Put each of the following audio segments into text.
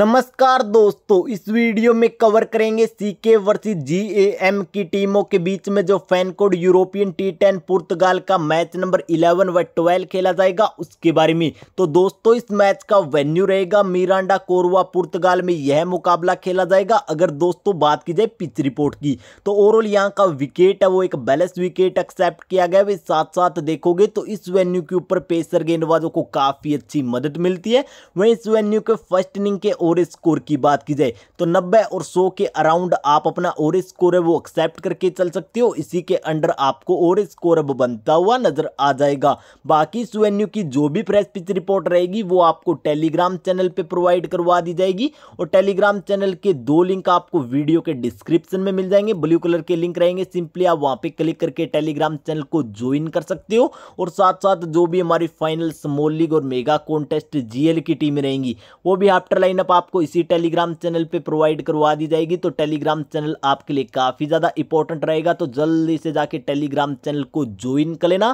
नमस्कार दोस्तों इस वीडियो में कवर करेंगे सीके वर्सेस जीएएम की टीमों के बीच में जो FanCode European T ten Portugal का मैच नंबर 11 व 12 खेला जाएगा उसके बारे में तो दोस्तों इस मैच का वेन्यू रहेगा मिरांडा कोरवा पुर्तगाल में यह मुकाबला खेला जाएगा अगर दोस्तों बात की जाए पिच रिपोर्ट की तो ओवरऑल यहाँ का विकेट है वो एक बैलेंस विकेट एक्सेप्ट किया गया वे साथ साथ देखोगे तो इस वेन्यू के ऊपर पेसर गेंदबाजों को काफी अच्छी मदद मिलती है वहीं इस वेन्यू के फर्स्ट इनिंग के ओवर स्कोर की बात की जाए तो नब्बे और सौ के अराउंड आप अपना ओवर स्कोर है वो एक्सेप्ट करके चल सकते हो इसी के अंडर आपको ओवर स्कोर अब बनता हुआ नजर आ जाएगा बाकी सुवेन्यू की जो भी प्रेस पिच रिपोर्ट रहेगी वो आपको टेलीग्राम चैनल पर प्रोवाइड करवा दी जाएगी और टेलीग्राम चैनल के दो लिंक आपको वीडियो के डिस्क्रिप्शन में मिल जाएंगे ब्लू कलर के लिंक रहेंगे सिंपली आप वहां पर क्लिक करके टेलीग्राम चैनल को ज्वाइन कर सकते हो और साथ साथ जो भी हमारी फाइनल स्मॉल लीग और मेगा कॉन्टेस्ट जीएल की टीम रहेंगी वो भी आफ्टर लाइनअप आप आपको इसी टेलीग्राम चैनल पे प्रोवाइड करवा दी जाएगी तो टेलीग्राम चैनल आपके लिए काफ़ी ज़्यादा इंपॉर्टेंट रहेगा तो जल्दी से जाके टेलीग्राम चैनल को ज्वाइन कर लेना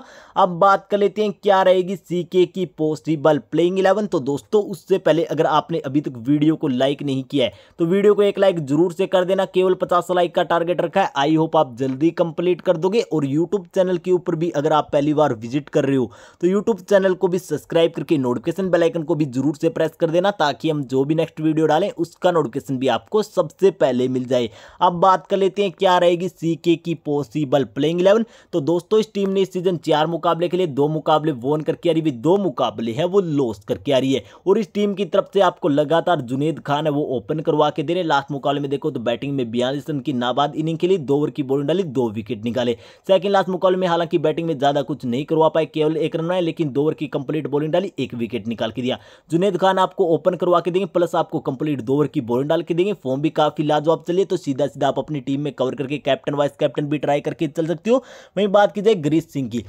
अब बात कर लेते हैं क्या रहेगी सीके की पॉसिबल प्लेइंग इलेवन तो दोस्तों उससे पहले अगर आपने अभी तक वीडियो को लाइक नहीं किया है तो वीडियो को एक लाइक जरूर से कर देना केवल पचास लाइक का टारगेट रखा है आई होप आप जल्दी कंप्लीट कर दोगे और यूट्यूब चैनल के ऊपर भी अगर आप पहली बार विजिट कर रहे हो तो यूट्यूब चैनल को भी सब्सक्राइब करके नोटिफिकेशन बेलाइकन को भी जरूर से प्रेस कर देना ताकि हम जो भी नेक्स्ट वीडियो डालें उसका नोटिफिकेशन भी आपको सबसे पहले मिल जाए अब बात कर लेते हैं क्या रहेगी सीके की पॉसिबल प्लेइंग इलेवन तो दोस्तों इस टीम ने इस सीजन चार मुकाबले के लिए दो मुकाबले वोन करके आ रही दो मुकाबले हैं वो लॉस करके आ रही है और इस टीम की तरफ से आपको लगातार जुनेद खान है वो ओपन करवा के दे रहे लास्ट मुकाबले में देखो तो बैटिंग में बयालीस रन की नाबाद इनिंग के लिए दो ओवर की बॉलिंग डाली दो विकेट निकाले सेकंड लास्ट मुकाबले में हालांकि बैटिंग में ज्यादा कुछ नहीं करवा पाए केवल एक रन बनाए लेकिन दो ओवर की कंप्लीट बॉलिंग डाली एक विकेट निकाल के दिया जुनेद खान आपको ओपन करवा के देंगे प्लस आपको कंप्लीट दो ओवर की बोलिंग डाल के देंगे फॉर्म भी काफी लाजवाब चलिए तो सीधा सीधा आप अपनी टीम में कवर करके कैप्टन वाइस कैप्टन भी ट्राई करके चल सकते हो वहीं बात की जाए ग्रीस सिंह की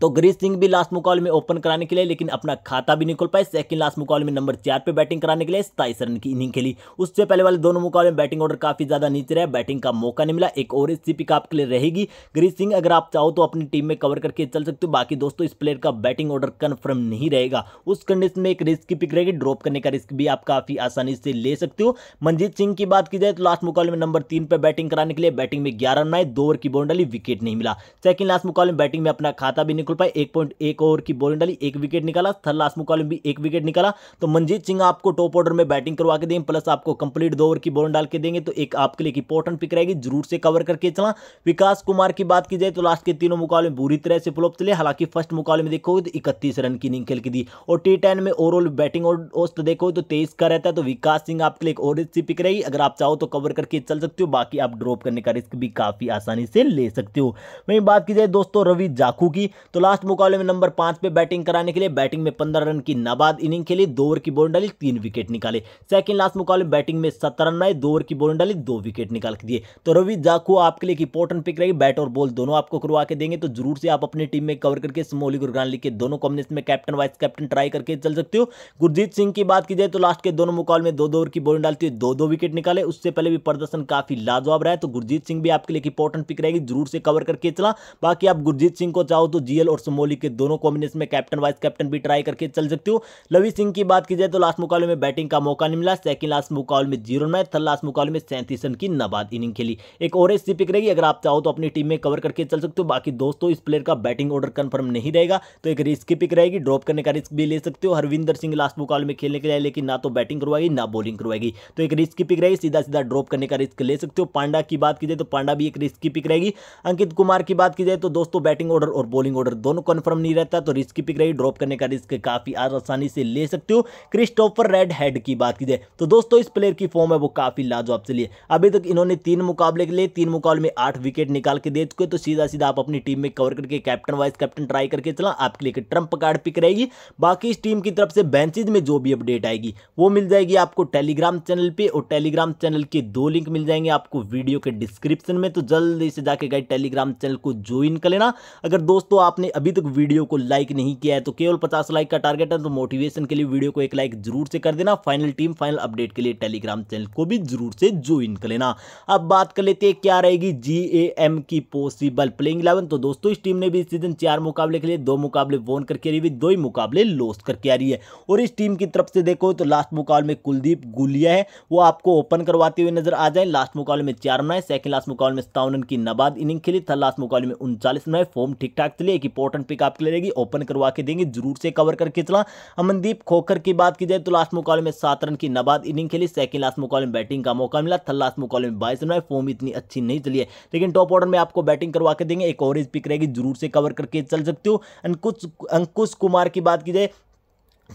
तो गिरीज सिंह भी लास्ट मुकाबले में ओपन कराने के लिए लेकिन अपना खाता भी नहीं खोल पाए सेकंड लास्ट मुकाबले में नंबर चार पे बैटिंग कराने के लिए सताईस रन की इनिंग खेली उससे पहले वाले दोनों मुकाबले में बैटिंग ऑर्डर काफी ज्यादा नीचे रहा बैटिंग का मौका नहीं मिला एक और स्थिति आपके लिए रहेगी गिरीज सिंह अगर आप चाहो तो अपनी टीम में कवर करके चल सकते हो बाकी दोस्तों इस प्लेयर का बैटिंग ऑर्डर कन्फर्म नहीं रहेगा उस कंडीशन में एक रिस्क की पिक रहेगी ड्रॉप करने का रिस्क भी आप काफी आसानी से ले सकते हो मनजीत सिंह की बात की जाए तो लास्ट मुकाबले में नंबर तीन पर बैटिंग कराने के लिए बैटिंग में ग्यारह रन आए दो ओवर की बाउंड्री विकेट नहीं मिला सेकंड लास्ट मुकाबले में बैटिंग में अपना खाता भी नहीं खुल पाए एक पॉइंट एक ओवर की बॉलिंग डाली एक विकेट निकाला थर लास्ट मुकाल भी एक विकेट निकाला तो मनजीत सिंह आपको टॉप ऑर्डर में बैटिंग करवा के देंगे प्लस आपको कंप्लीट दो ओवर की बॉलिंग डाल के देंगे तो एक आपके लिए इंपॉर्टेंट पिक रहेगी जरूर से कवर करके चला विकास कुमार की बात की जाए तो लास्ट के तीनों मुकाबले में बुरी तरह से फ्लोप चले हालांकि फर्स्ट मुकाबले में देखोगे तो इकतीस रन की इनिंग खेल के दी और टी टेन में ओवरऑल बैटिंग और औस्त देखो तो तेईस का रहता है तो विकास सिंह आपके लिए एक और अच्छी पिक रहेगी अगर आप चाहो तो कवर करके चल सकते हो बाकी आप ड्रॉप करने का रिस्क भी काफी आसानी से ले सकते हो वहीं बात की जाए दोस्तों रवि जाकू की तो लास्ट मुकाबले में नंबर पांच पे बैटिंग कराने के लिए बैटिंग में पंद्रह रन की नाबाद इनिंग खेली दो ओवर की बोल डाली तीन विकेट निकाले सेकंड लास्ट मुकाबले में बैटिंग में सत्तर रन आए दो ओवर की बोल डाली दो विकेट निकाल के दिए तो रवि जाखू आपके लिए एक इंपॉर्टेंट पिक रहेगी बैट और बॉल दोनों आपको करवा के देंगे तो जरूर से आप अपनी टीम में कवर करके स्मोली गुरगान लीग के दोनों कॉम्बिनेशन में कैप्टन वाइस कैप्टन ट्राई करके चल सकते हो गुरजीत सिंह की बात की जाए तो लास्ट के दोनों मुकाबले में दो दो ओवर की बॉल डालती है दो दो विकेट निकाले उससे पहले भी प्रदर्शन काफी लाजवाब रहा है तो गुरजीत सिंह भी आपके लिए इंपॉर्टेंट पिक रहेगी जरूर से कवर करके चला बाकी आप गुरजीत सिंह को चाहो तो जी रियल और सुमोली के दोनों कॉम्बिनेशन में कैप्टन वाइस कैप्टन भी ट्राई करके चल सकते हो लवी सिंह की बात की जाए तो लास्ट मुकाबले में बैटिंग का मौका नहीं मिला सेकंड लास्ट मुकाबले में जीरो मैच थर्ड लास्ट मुकाबले में सैंतीस रन की नबाद इनिंग खेली एक और ऐसी पिक रहेगी अगर आप चाहो तो अपनी टीम में कवर करके चल सकते हो बाकी दोस्तों इस प्लेयर का बैटिंग ऑर्डर कन्फर्म नहीं रहेगा तो एक रिस्क की पिक रहेगी ड्रॉप करने का रिस्क भी ले सकते हो हरविंदर सिंह लास्ट मुकाबले में खेलने के लिए लेकिन ना तो बैटिंग करवाएगी ना बॉलिंग करवाएगी तो एक रिस्क पिक रहेगी सीधा सीधा ड्रॉप करने का रिस्क ले सकते हो पांडा की बात की जाए तो पांडा भी एक रिस्क की पिक रहेगी अंकित कुमार की बात की जाए तो दोस्तों बैटिंग ऑर्डर और बॉलिंग ऑर्डर और दोनों कन्फर्म नहीं रहता तो रिस्की पिक रही ड्रॉप करने का रिस्क काफ़ी आसानी से ले सकते हो क्रिस्टोफर रेड हेड की बात की जाए तो दोस्तों इस प्लेयर की फॉर्म है वो काफ़ी लाजवाब से लिए अभी तक इन्होंने तीन मुकाबले के लिए तीन मुकाबले में आठ विकेट निकाल के दे चुके तो सीधा सीधा आप अपनी टीम में कवर करके कैप्टन वाइस कैप्टन ट्राई करके चला आपके लिए ट्रंप कार्ड पिक रहेगी बाकी इस टीम की तरफ से बेंचेज में जो भी अपडेट आएगी वो मिल जाएगी आपको टेलीग्राम चैनल पर और टेलीग्राम चैनल के दो लिंक मिल जाएंगे आपको वीडियो के डिस्क्रिप्शन में तो जल्दी से जाके गए टेलीग्राम चैनल को ज्वाइन कर लेना अगर दोस्तों आप आपने अभी तक वीडियो को लाइक नहीं किया है तो केवल पचास लाइक का टारगेट है तो मोटिवेशन के लिए वीडियो को एक लाइक जरूर से कर देना फाइनल टीम फाइनल अपडेट के लिए टेलीग्राम चैनल को भी जरूर से ज्वाइन कर लेना अब बात कर लेते हैं क्या रहेगी जी की पॉसिबल प्लेइंग इलेवन तो दोस्तों इस टीम ने भी इस सीजन चार मुकाबले के लिए दो मुकाबले वोन करके रही दो ही मुकाबले लॉस करके आ रही है और इस टीम की तरफ से देखो तो लास्ट मुकाबले में कुलदीप गुलिया है वो आपको ओपन करवाते हुए नजर आ जाए लास्ट मुकाबले में चार बनाए सेकंड लास्ट मुकाबले में सत्तावन की नबाद इनिंग खेली थर्ड लास्ट मुकाबले में उनचालीस बनाए फॉर्म ठीक ठाक चले एक इंपॉर्टेंट पिक आपके लिए रहेगी ओपन करवा के देंगे जरूर से कवर करके चला अमनदीप खोखर की बात की जाए तो लास्ट मुकाबले में सात रन की नबाद इनिंग खेली सेकंड लास्ट मुकाबले में बैटिंग का मौका मिला थर्ड लास्ट मुकाबले में बाईस रन फॉर्म इतनी अच्छी नहीं चली है लेकिन टॉप ऑर्डर में आपको बैटिंग करवा के देंगे एक ओवरेज पिक रहेगी जरूर से कवर करके चल सकते हो अंकुश अंकुश कुमार की बात की जाए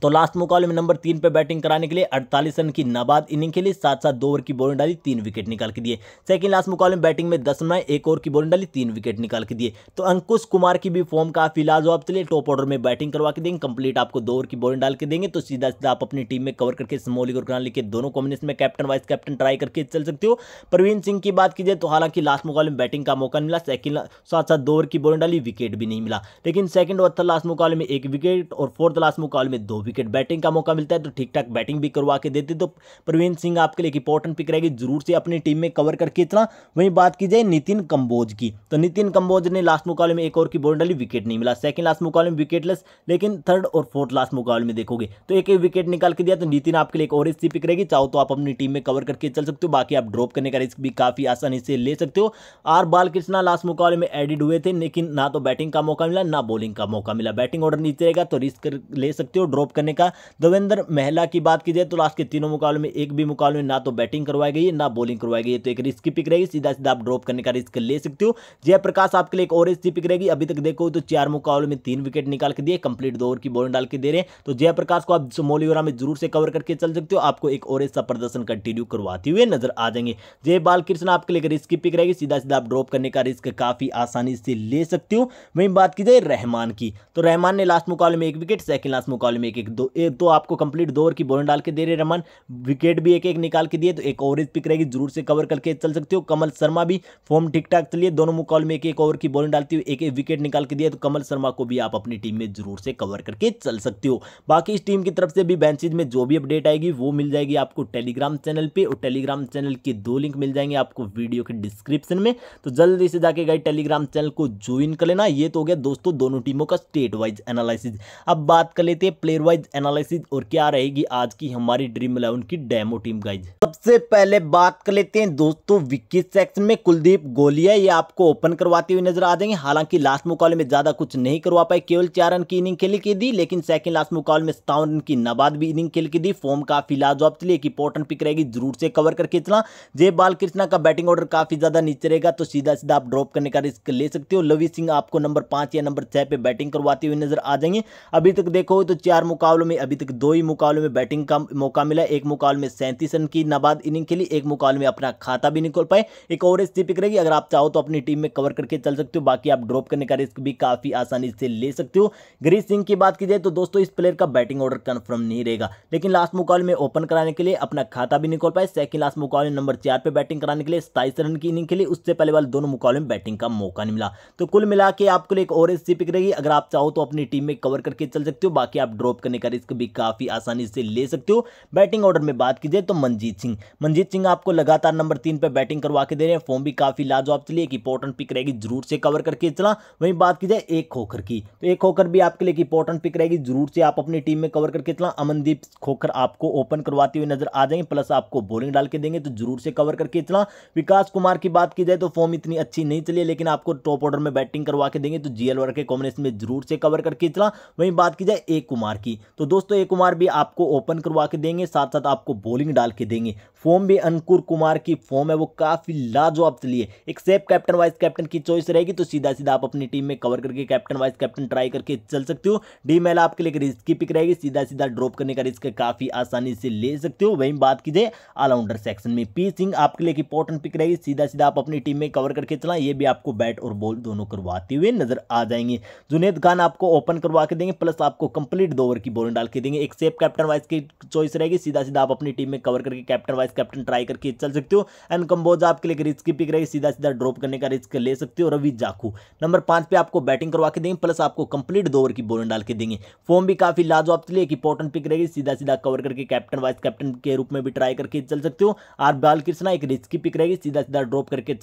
तो लास्ट मुकाबले में नंबर तीन पे बैटिंग कराने के लिए अड़तालीस रन की नाबाद इनिंग खेली साथ साथ दो ओवर की बॉलिंग डाली तीन विकेट निकाल के दिए सेकंड लास्ट मुकाबले में बैटिंग में दस रन आए एक ओवर की बॉलिंग डाली तीन विकेट निकाल के दिए तो अंकुश कुमार की भी फॉर्म काफी आप चलिए टॉप ऑर्डर में बैटिंग करवा के देंगे कंप्लीट आपको दो ओवर की बॉलिंग डाल के देंगे तो सीधा सीधा आप अपनी टीम में कवर करके स्मोलिंग और कनाली के दोनों कॉम्बिनेशन में कैप्टन वाइस कैप्टन ट्राई करके चल सकते हो प्रवीण सिंह की बात की जाए तो हालांकि लास्ट मुकाबले में बैटिंग का मौका मिला सेकंड साथ साथ दो ओवर की बॉलिंग डाली विकेट भी नहीं मिला लेकिन सेकंड और थर्ड लास्ट मुकाबले में एक विकेट और फोर्थ लास्ट मुकाबले में दो विकेट बैटिंग का मौका मिलता है तो ठीक ठाक बैटिंग भी करवा के देते तो प्रवीण सिंह आपके लिए एक इंपॉर्टेंट पिक रहेगी जरूर से अपनी टीम में कवर करके इतना वहीं बात की जाए नितिन कंबोज की तो नितिन कंबोज ने लास्ट मुकाबले में एक ओवर की बॉल डाली विकेट नहीं मिला सेकंड लास्ट मुकाबले में विकेटलेस लेकिन थर्ड और फोर्थ लास्ट मुकाबले में देखोगे तो एक एक विकेट निकाल के दिया तो नितिन आपके लिए एक और इसी पिक रहेगी चाहो तो आप अपनी टीम में कवर करके चल सकते हो बाकी आप ड्रॉप करने का रिस्क भी काफ़ी आसानी से ले सकते हो आर बालकृष्णा लास्ट मुकाबले में एडिड हुए थे लेकिन ना तो बैटिंग का मौका मिला ना बॉलिंग का मौका मिला बैटिंग ऑर्डर नीचे रहेगा तो रिस्क ले सकते हो ड्रॉप करने का देवेंद्र महला की बात की जाए तो लास्ट के तीनों मुकाबले में एक भी मुकाबले में ना तो बैटिंग करवाई गई है ना बॉलिंग करवाई गई है तो एक रिस्क की पिक रहेगी सीधा सीधा आप ड्रॉप करने का रिस्क ले सकते हो जयप्रकाश आपके लिए एक और रिस्क पिक रहेगी अभी तक देखो तो चार मुकाबले में तीन विकेट निकाल के दिए कंप्लीट दो ओवर की बॉलिंग डाल के दे रहे हैं तो जयप्रकाश को आप मोली में जरूर से कवर करके चल सकते हो आपको एक और ऐसा प्रदर्शन कंटिन्यू करवाते हुए नजर आ जाएंगे जय बालकृष्ण आपके लिए रिस्क की पिक रहेगी सीधा सीधा आप ड्रॉप करने का रिस्क काफी आसानी से ले सकते हो वहीं बात की जाए रहमान की तो रहमान ने लास्ट मुकाबले में एक विकेट सेकंड लास्ट मुकाबले में एक एक दो एक तो आपको कंप्लीट दो ओवर की बॉलिंग डाल के दे रहे रमन विकेट भी एक एक निकाल के दिए तो एक ओवरेज पिक रहेगी जरूर से कवर करके चल सकते हो कमल शर्मा भी फॉर्म ठीक ठाक चलिए दोनों मुकाबले में एक एक ओवर की बॉलिंग डालती हुई एक एक विकेट निकाल के दिए तो कमल शर्मा को भी आप अपनी टीम में जरूर से कवर करके चल सकते हो बाकी इस टीम की तरफ से भी बेंचेज में जो भी अपडेट आएगी वो मिल जाएगी आपको टेलीग्राम चैनल पर और टेलीग्राम चैनल के दो लिंक मिल जाएंगे आपको वीडियो के डिस्क्रिप्शन में तो जल्दी से जाके गए टेलीग्राम चैनल को ज्वाइन कर लेना ये तो हो गया दोस्तों दोनों टीमों का स्टेट वाइज एनालिसिस अब बात कर लेते हैं प्लेयर वाइज वाइज एनालिसिस और क्या रहेगी आज की हमारी ड्रीम इलेवन की डेमो टीम गाइज सबसे पहले बात कर लेते हैं दोस्तों विकेट सेक्शन में कुलदीप गोलिया ये आपको ओपन करवाते हुए नजर आ जाएंगे हालांकि लास्ट मुकाबले में ज्यादा कुछ नहीं करवा पाए केवल चार रन की इनिंग खेल के दी लेकिन सेकंड लास्ट मुकाबले में सत्तावन रन की नबाद भी इनिंग खेल के दी फॉर्म काफी लाजवाब चली एक इंपॉर्टेंट पिक रहेगी जरूर से कवर करके चलना जय बाल कृष्णा का बैटिंग ऑर्डर काफी ज्यादा नीचे रहेगा तो सीधा सीधा आप ड्रॉप करने का रिस्क ले सकते हो लवी सिंह आपको नंबर पांच या नंबर छह पे बैटिंग करवाते हुए नजर आ जाएंगे अभी तक देखो तो चार मुकाबलों में अभी तक दो ही मुकाबलों में बैटिंग का मौका मिला एक मुकाबले में सैंतीस रन की नाबाद इनिंग खेली एक मुकाबले में अपना खाता भी निकल पाए एक ओवर स्थिति पिक रहेगी अगर आप चाहो तो अपनी टीम में कवर करके चल सकते हो बाकी आप ड्रॉप करने का रिस्क भी काफी आसानी से ले सकते हो गिरीश सिंह की बात की जाए तो दोस्तों इस प्लेयर का बैटिंग ऑर्डर कन्फर्म नहीं रहेगा लेकिन लास्ट मुकाबले में ओपन कराने के लिए अपना खाता भी निकल पाए सेकंड लास्ट मुकाबले नंबर चार पर बैटिंग कराने के लिए सताईस रन की इनिंग खेली उससे पहले वाले दोनों मुकाबले में बैटिंग का मौका नहीं मिला तो कुल मिला आपको एक ओवर स्थिति पिक रहेगी अगर आप चाहो तो अपनी टीम में कवर करके चल सकते हो बाकी आप ड्रॉप करने का रिस्क भी काफ़ी आसानी से ले सकते हो बैटिंग ऑर्डर में बात की जाए तो मनजीत सिंह मनजीत सिंह आपको लगातार नंबर तीन पर बैटिंग करवा के दे रहे हैं फॉर्म भी काफ़ी लाजवाब चलिए एक इंपॉर्टेंट पिक रहेगी जरूर से कवर करके चला वहीं बात की जाए एक खोखर की तो एक खोखर भी आपके लिए इंपॉर्टेंट पिक रहेगी जरूर से आप अपनी टीम में कवर करके चला अमनदीप खोखर आपको ओपन करवाते हुए नजर आ जाएंगे प्लस आपको बॉलिंग डाल के देंगे तो जरूर से कवर करके चला विकास कुमार की बात की जाए तो फॉर्म इतनी अच्छी नहीं चली लेकिन आपको टॉप ऑर्डर में बैटिंग करवा के देंगे तो जीएल वर्ग के कॉम्बिनेशन में जरूर से कवर करके चला वहीं बात की जाए एक कुमार की की तो दोस्तों ये कुमार भी आपको ओपन करवा के देंगे साथ साथ आपको बॉलिंग डाल के देंगे फॉर्म भी अंकुर कुमार की फॉर्म है वो काफ़ी लाजवाब चली है एक सेफ कैप्टन वाइस कैप्टन की चॉइस रहेगी तो सीधा सीधा आप अपनी टीम में कवर करके कैप्टन वाइस कैप्टन ट्राई करके चल सकते हो डी मेल आपके लिए रिस्क की पिक रहेगी सीधा सीधा ड्रॉप करने का रिस्क काफ़ी आसानी से ले सकते हो वहीं बात की जाए ऑलराउंडर सेक्शन में पी सिंह आपके लिए इंपॉर्टेंट पिक रहेगी सीधा सीधा आप अपनी टीम में कवर करके चला ये भी आपको बैट और बॉल दोनों करवाते हुए नजर आ जाएंगे जुनेद खान आपको ओपन करवा के देंगे प्लस आपको कंप्लीट दो ओवर की बोलिंग डाल के देंगे एक सेफ कैप्टन वाइज की चॉइस रहेगी सीधा सीधा आप अपनी टीम में कवर करके कैप्टन वाइज कैप्टन ट्राई करके चल सकते हो एंड कंबोजा आपके लिए रिस्क की पिक रहेगी सीधा सीधा ड्रॉप करने का रिस्क ले सकते हो रवि जाकू नंबर पांच पे आपको बैटिंग करवा के देंगे प्लस आपको कंप्लीट दो ओवर की बोलिंग डाल के देंगे फॉर्म भी काफी लाजवाब चलिए एक इंपॉर्टेंट पिक रहेगी सीधा सीधा कवर करके कैप्टन वाइस कैप्टन के रूप में भी ट्राई करके चल सकते हो आर बाल कृष्णा एक रिस्क की पिक रहेगी सीधा सीधा ड्रॉप करके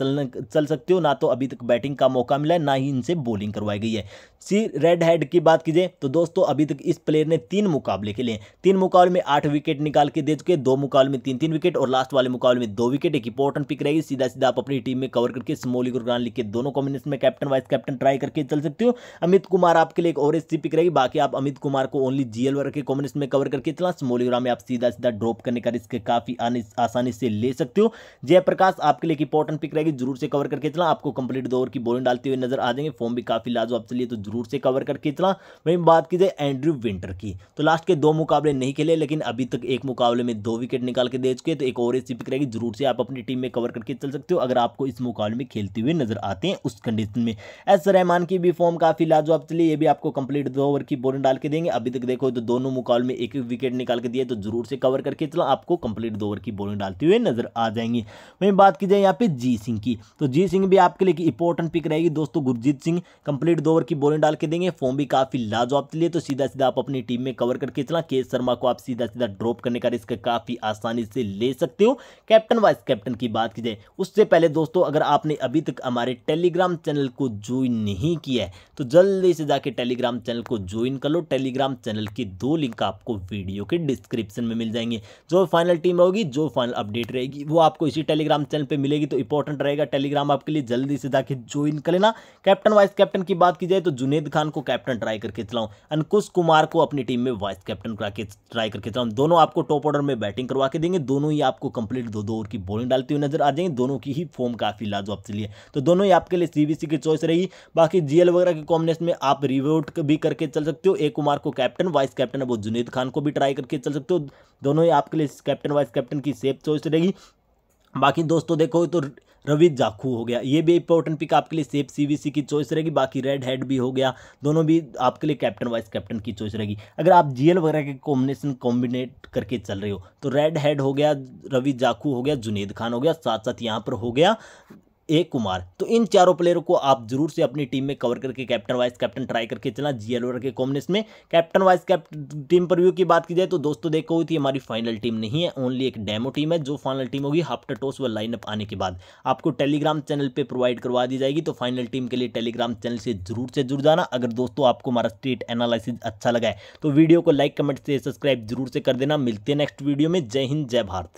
चल सकते हो ना तो अभी तक बैटिंग का मौका मिला है ना ही इनसे बोलिंग करवाई गई है सी रेड हेड की बात कीजिए तो दोस्तों अभी तक इस प्लेयर ने तीन मुकाबले खेले तीन मुकाबले में आठ विकेट निकाल के दे चुके दो मुकाबले में तीन तीन विकेट और लास्ट वाले मुकाबले में दो विकेट एक इंपॉर्टेंट पिक रहेगी सीधा सीधा आप अपनी टीम में कवर करके स्मोली और ग्रान लिख के दोनों कॉम्बिनेशन में कैप्टन वाइस कैप्टन ट्राई करके चल सकते हो अमित कुमार आपके लिए एक और अच्छी पिक रहेगी बाकी आप अमित कुमार को ओनली जीएल वर्ग के कॉम्बिनेशन में कवर करके चला स्मोली स्मोलिग्राम में आप सीधा सीधा ड्रॉप करने का रिस्क काफी आसानी से ले सकते हो जयप्रकाश आपके लिए इंपॉर्टेंट पिक रहेगी जरूर से कवर करके चला आपको कंप्लीट दो ओवर की बॉलिंग डालते हुए नजर आ जाएंगे फॉर्म भी काफी लाजवाब चलिए तो जरूर से कवर करके चला वहीं बात की जाए एंड्रू विंटर की तो लास्ट के दो मुकाबले नहीं खेले लेकिन अभी तक एक मुकाबले में दो विकेट निकाल के दे चुके तो एक और ऐसी पिक रहेगी जरूर से आप अपनी टीम में कवर करके चल सकते हो अगर आपको इस मुकाबले में खेलते हुए नजर आते हैं उस कंडीशन में एस रहमान की भी फॉर्म काफ़ी लाजवाब चली ये भी आपको कंप्लीट दो ओवर की बॉलिंग डाल के देंगे अभी तक देखो तो दोनों मुकाबले में एक विकेट निकाल के दिए तो जरूर से कवर करके चलो आपको कंप्लीट दो ओवर की बॉलिंग डालते हुए नजर आ जाएंगे वहीं बात की जाए यहाँ पे जी सिंह की तो जी सिंह भी आपके लिए इंपॉर्टेंट पिक रहेगी दोस्तों गुरजीत सिंह कंप्लीट दो ओवर की बॉलिंग डाल के देंगे फॉर्म भी काफ़ी लाजवाब चलिए तो सीधा सीधा आप अपनी टीम में कवर करके चला के शर्मा को आप सीधा सीधा ड्रॉप करने का रिस्क काफ़ी आसानी से ले सकते हो कैप्टन वाइस कैप्टन की बात की जाए उससे पहले दोस्तों अगर आपने अभी तक हमारे टेलीग्राम चैनल को ज्वाइन नहीं किया है तो जल्दी से जाके टेलीग्राम चैनल को ज्वाइन कर लो टेलीग्राम चैनल की दो लिंक आपको वीडियो के डिस्क्रिप्शन में मिल जाएंगे जो फाइनल टीम होगी जो फाइनल अपडेट रहेगी वो आपको इसी टेलीग्राम चैनल पर मिलेगी तो इंपॉर्टेंट रहेगा टेलीग्राम आपके लिए जल्दी से जाके ज्वाइन कर लेना कैप्टन वाइस कैप्टन की बात की जाए तो जुनेद खान को कैप्टन ट्राई करके चलाऊ अंकुश कुमार को अपनी अपनी टीम में वाइस कैप्टन करा के ट्राई करके चलाऊँ तो दोनों आपको टॉप ऑर्डर में बैटिंग करवा के देंगे दोनों ही आपको कंप्लीट दो दो ओवर की बॉलिंग डालती हुई नजर आ जाएंगे दोनों की ही फॉर्म काफ़ी लाजवाब चली है तो दोनों ही आपके लिए सीबीसी की चॉइस रही बाकी जीएल वगैरह के कॉम्बिनेशन में आप रिवोट भी करके चल सकते हो ए कुमार को कैप्टन वाइस कैप्टन अब जुनेद खान को भी ट्राई करके चल सकते हो दोनों ही आपके लिए कैप्टन वाइस कैप्टन की सेफ चॉइस रहेगी बाकी दोस्तों देखो तो रवि जाखू हो गया ये भी इंपॉर्टेंट पिक आपके लिए सेफ सीवीसी की चॉइस रहेगी बाकी रेड हेड भी हो गया दोनों भी आपके लिए कैप्टन वाइस कैप्टन की चॉइस रहेगी अगर आप जीएल वगैरह के कॉम्बिनेशन कॉम्बिनेट करके चल रहे हो तो रेड हेड हो गया रवि जाखू हो गया जुनेद खान हो गया साथ साथ यहाँ पर हो गया ए कुमार तो इन चारों प्लेयरों को आप जरूर से अपनी टीम में कवर करके कैप्टन वाइस कैप्टन ट्राई करके चलना जीएल के कॉम्बिनेशन में captain vice captain team review की बात की जाए तो दोस्तों देखो हुई थी हमारी फाइनल टीम नहीं है ओनली एक डेमो टीम है जो फाइनल टीम होगी हाफ्टर टॉस व लाइनअप आने के बाद आपको टेलीग्राम चैनल पर प्रोवाइड करवा दी जाएगी तो फाइनल टीम के लिए टेलीग्राम चैनल से जरूर से जुड़ जाना अगर दोस्तों आपको हमारा स्टेट एनालिसिस अच्छा लगा है तो वीडियो को लाइक कमेंट से सब्सक्राइब जरूर से कर देना मिलते हैं नेक्स्ट वीडियो में जय हिंद जय भारत